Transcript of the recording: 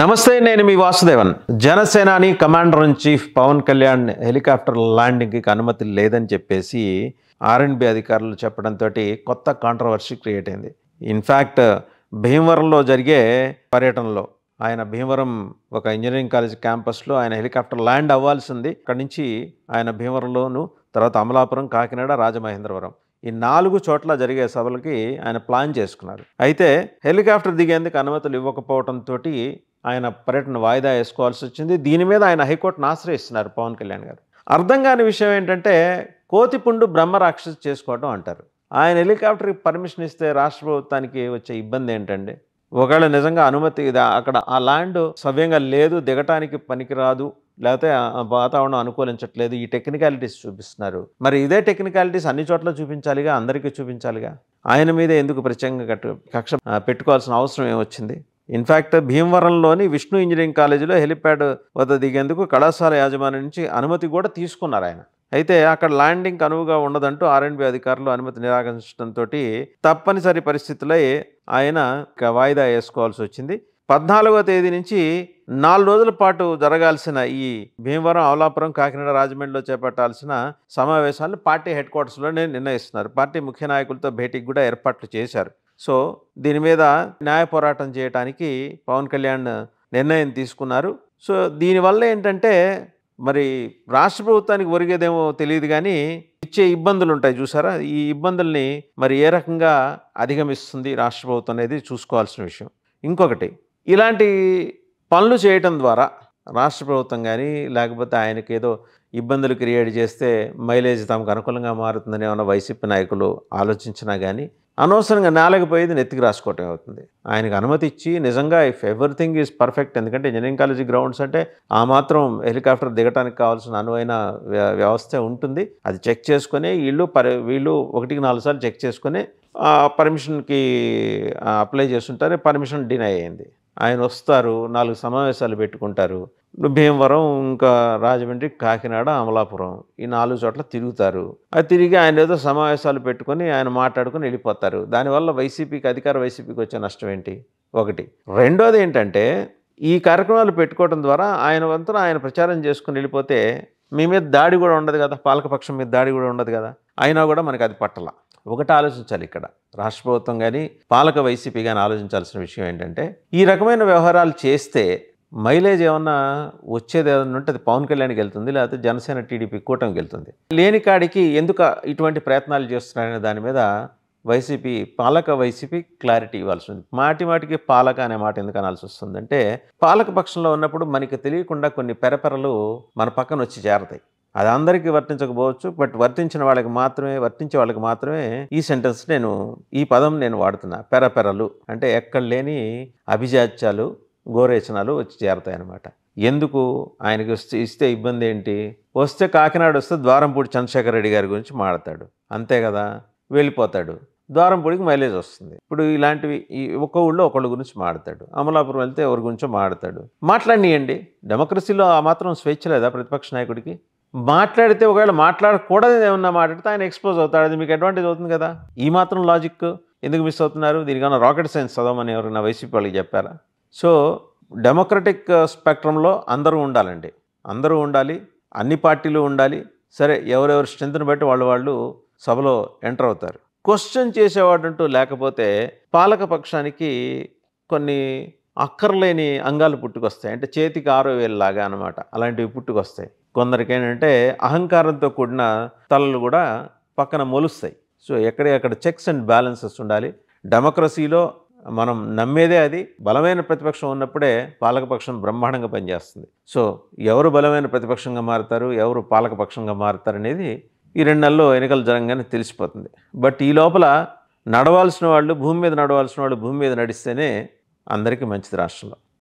నమస్తే నేను మీ వాసుదేవన్ జనసేనాని commander in chief Pawan Kalyan helicopter ల్యాండింగ్కి అనుమతి లేదని చెప్పేసి ఆర్ఎండ్బి అధికారులు చెప్పడంతో కొత్త కాంట్రవర్సీ క్రియేట్ అయింది ఇన్ఫ్యాక్ట్ భీమవరంలో జరిగే పర్యటనలో ఆయన భీమవరం ఒక ఇంజనీరింగ్ కాలేజ్ క్యాంపస్లో ఆయన హెలికాప్టర్ ల్యాండ్ అవ్వాల్సింది అక్కడి నుంచి ఆయన భీమవరంలోను తర్వాత అమలాపురం కాకినాడ రాజమహేంద్రవరం ఈ నాలుగు చోట్ల జరిగే సభలకి ఆయన ప్లాన్ చేసుకున్నారు అయితే హెలికాప్టర్ దిగేందుకు అనుమతులు ఇవ్వకపోవడంతో ఆయన పర్యటన వాయిదా వేసుకోవాల్సి వచ్చింది దీని మీద ఆయన హైకోర్టును ఆశ్రయిస్తున్నారు పవన్ కళ్యాణ్ గారు అర్థం కాని విషయం ఏంటంటే కోతిపుండు బ్రహ్మరాక్షసి చేసుకోవడం అంటారు ఆయన హెలికాప్టర్కి పర్మిషన్ ఇస్తే రాష్ట్ర ప్రభుత్వానికి వచ్చే ఇబ్బంది ఏంటండి ఒకవేళ నిజంగా అనుమతి అక్కడ ఆ ల్యాండ్ సవ్యంగా లేదు దిగటానికి పనికిరాదు లేకపోతే వాతావరణం అనుకూలించట్లేదు ఈ టెక్నికాలిటీస్ చూపిస్తున్నారు మరి ఇదే టెక్నికాలిటీస్ అన్ని చోట్ల చూపించాలిగా అందరికీ చూపించాలిగా ఆయన మీద ఎందుకు ప్రత్యేకంగా కక్ష పెట్టుకోవాల్సిన అవసరం ఏమొచ్చింది ఇన్ఫ్యాక్ట్ భీమవరంలోని విష్ణు ఇంజనీరింగ్ కాలేజీలో హెలిప్యాడ్ వద్ద దిగేందుకు కళాశాల యాజమాన్యం నుంచి అనుమతి కూడా తీసుకున్నారు ఆయన అయితే అక్కడ ల్యాండింగ్ అనువుగా ఉండదంటూ ఆర్ఎండ్బి అధికారులు అనుమతి నిరాకరించడంతో తప్పనిసరి పరిస్థితులై ఆయన వాయిదా వేసుకోవాల్సి వచ్చింది పద్నాలుగో తేదీ నుంచి నాలుగు రోజుల పాటు జరగాల్సిన ఈ భీమవరం అవలాపురం కాకినాడ రాజమండ్రిలో చేపట్టాల్సిన సమావేశాలను పార్టీ హెడ్ క్వార్టర్స్లోనే నిర్ణయిస్తున్నారు పార్టీ ముఖ్య నాయకులతో భేటీకి కూడా ఏర్పాట్లు చేశారు సో దీని మీద న్యాయ పోరాటం చేయడానికి పవన్ కళ్యాణ్ నిర్ణయం తీసుకున్నారు సో దీనివల్ల ఏంటంటే మరి రాష్ట్ర ప్రభుత్వానికి ఒరిగేదేమో తెలియదు కానీ ఇచ్చే ఇబ్బందులు ఉంటాయి చూసారా ఈ ఇబ్బందుల్ని మరి ఏ రకంగా అధిగమిస్తుంది రాష్ట్ర ప్రభుత్వం అనేది చూసుకోవాల్సిన విషయం ఇంకొకటి ఇలాంటి పనులు చేయటం ద్వారా రాష్ట్ర ప్రభుత్వం కానీ లేకపోతే ఆయనకి ఏదో ఇబ్బందులు క్రియేట్ చేస్తే మైలేజ్ తమకు అనుకూలంగా మారుతుందని ఏమైనా వైసీపీ నాయకులు ఆలోచించినా కానీ అనవసరంగా నేలకపోయేది నెత్తికి రాసుకోవటం అవుతుంది ఆయనకు అనుమతి ఇచ్చి నిజంగా ఇఫ్ ఎవ్రీథింగ్ ఈజ్ పర్ఫెక్ట్ ఎందుకంటే ఇంజనీరింగ్ కాలేజీ గ్రౌండ్స్ అంటే ఆ మాత్రం హెలికాప్టర్ దిగటానికి కావాల్సిన అనువైన వ్యవస్థ ఉంటుంది అది చెక్ చేసుకుని వీళ్ళు వీళ్ళు ఒకటికి నాలుగు సార్లు చెక్ చేసుకుని పర్మిషన్కి అప్లై చేస్తుంటారు పర్మిషన్ డినై అయింది ఆయన వస్తారు నాలుగు సమావేశాలు పెట్టుకుంటారు భీమవరం ఇంకా రాజమండ్రి కాకినాడ అమలాపురం ఈ నాలుగు చోట్ల తిరుగుతారు అది తిరిగి ఆయన ఏదో సమావేశాలు పెట్టుకొని ఆయన మాట్లాడుకుని వెళ్ళిపోతారు దానివల్ల వైసీపీకి అధికార వైసీపీకి వచ్చే నష్టం ఏంటి ఒకటి రెండోది ఏంటంటే ఈ కార్యక్రమాలు పెట్టుకోవడం ద్వారా ఆయన వంతున ఆయన ప్రచారం చేసుకుని వెళ్ళిపోతే మీ మీద దాడి కూడా ఉండదు కదా పాలకపక్షం మీద దాడి కూడా ఉండదు కదా అయినా కూడా మనకి అది పట్టల ఒకటి ఆలోచించాలి ఇక్కడ రాష్ట్ర ప్రభుత్వం కానీ పాలక వైసీపీ కానీ ఆలోచించాల్సిన విషయం ఏంటంటే ఈ రకమైన వ్యవహారాలు చేస్తే మైలేజ్ ఏమన్నా వచ్చేది ఏదన్నా ఉంటే అది పవన్ కళ్యాణ్కి వెళ్తుంది లేకపోతే జనసేన టీడీపీ కూటమికి వెళ్తుంది లేని కాడికి ఎందుకు ఇటువంటి ప్రయత్నాలు చేస్తున్నారనే దాని మీద వైసీపీ పాలక వైసీపీ క్లారిటీ ఇవ్వాల్సి ఉంది మాటి మాటికి పాలక అనే మాట ఎందుకు అనాల్సి వస్తుందంటే పాలక పక్షంలో ఉన్నప్పుడు మనకి తెలియకుండా కొన్ని పెరపెరలు మన పక్కన వచ్చి చేరతాయి అది అందరికీ వర్తించకపోవచ్చు బట్ వర్తించిన వాళ్ళకి మాత్రమే వర్తించే వాళ్ళకి మాత్రమే ఈ సెంటెన్స్ నేను ఈ పదం నేను వాడుతున్నా పెరపెరలు అంటే ఎక్కడ లేని అభిజాత్యాలు గోరేచనాలు వచ్చి చేరతాయి అనమాట ఎందుకు ఆయనకి వస్తే ఇస్తే ఇబ్బంది ఏంటి వస్తే కాకినాడ వస్తే ద్వారంపూడి చంద్రశేఖర రెడ్డి గారి గురించి మాడతాడు అంతే కదా వెళ్ళిపోతాడు ద్వారంపూడికి మైలేజ్ వస్తుంది ఇప్పుడు ఇలాంటివి ఈ ఒక్క ఊళ్ళో ఒకళ్ళ గురించి మాడతాడు అమలాపురం వెళ్తే ఎవరి గురించో మాడతాడు మాట్లాడియండి డెమోక్రసీలో ఆ మాత్రం స్వేచ్ఛ లేదా ప్రతిపక్ష నాయకుడికి మాట్లాడితే ఒకవేళ మాట్లాడకూడదు ఏమన్నా మాట్లాడితే ఆయన ఎక్స్పోజ్ అవుతాడు అది మీకు అడ్వాంటేజ్ అవుతుంది కదా ఈ మాత్రం లాజిక్ ఎందుకు మిస్ అవుతున్నారు దీనికన్నా రాకెట్ సైన్స్ చదవమని ఎవరైనా వైసీపీ వాళ్ళకి చెప్పారా సో డెమోక్రటిక్ స్పెక్ట్రంలో అందరూ ఉండాలండి అందరూ ఉండాలి అన్ని పార్టీలు ఉండాలి సరే ఎవరెవరి స్ట్రెంత్ని బట్టి వాళ్ళు వాళ్ళు సభలో ఎంటర్ అవుతారు క్వశ్చన్ చేసేవాడంటూ లేకపోతే పాలక పక్షానికి కొన్ని అక్కర్లేని అంగాలు పుట్టుకొస్తాయి అంటే చేతికి ఆరో వేలులాగా అనమాట అలాంటివి పుట్టుకొస్తాయి కొందరికి ఏంటంటే అహంకారంతో కూడిన తలలు కూడా పక్కన మొలుస్తాయి సో ఎక్కడ ఎక్కడ చెక్స్ అండ్ బ్యాలెన్సెస్ ఉండాలి డెమోక్రసీలో మనం నమ్మేదే అది బలమైన ప్రతిపక్షం ఉన్నప్పుడే పాలకపక్షం బ్రహ్మాండంగా పనిచేస్తుంది సో ఎవరు బలమైన ప్రతిపక్షంగా మారుతారు ఎవరు పాలకపక్షంగా మారుతారు అనేది ఈ రెండు నెలల్లో ఎన్నికలు జరగగానే తెలిసిపోతుంది బట్ ఈ లోపల నడవాల్సిన వాళ్ళు భూమి మీద నడవాల్సిన వాళ్ళు భూమి మీద నడిస్తేనే అందరికీ మంచిది రాష్ట్రంలో